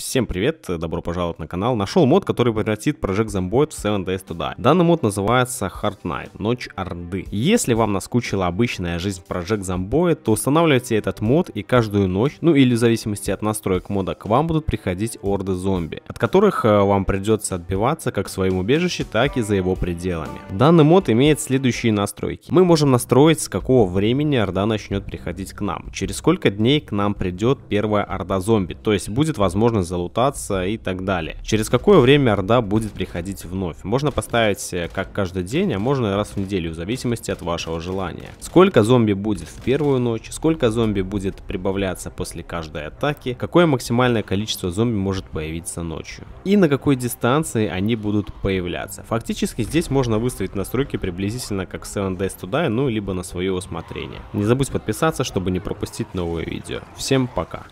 Всем привет, добро пожаловать на канал. Нашел мод, который превратит Project Zomboid в 7 Days to Die. Данный мод называется Hard Night, Ночь Орды. Если вам наскучила обычная жизнь Project Zomboid, то устанавливайте этот мод и каждую ночь, ну или в зависимости от настроек мода, к вам будут приходить орды зомби, от которых э, вам придется отбиваться как в своем убежище, так и за его пределами. Данный мод имеет следующие настройки. Мы можем настроить, с какого времени орда начнет приходить к нам, через сколько дней к нам придет первая орда зомби, то есть будет возможность залутаться и так далее. Через какое время орда будет приходить вновь? Можно поставить э, как каждый день, а можно и раз в неделю, в зависимости от вашего желания. Сколько зомби будет в первую ночь, сколько зомби будет прибавляться после каждой атаки, какое максимальное количество зомби может появиться ночью и на какой дистанции они будут появляться. Фактически здесь можно выставить настройки приблизительно как 7 Days to Die, ну либо на свое усмотрение. Не забудь подписаться, чтобы не пропустить новые видео. Всем пока!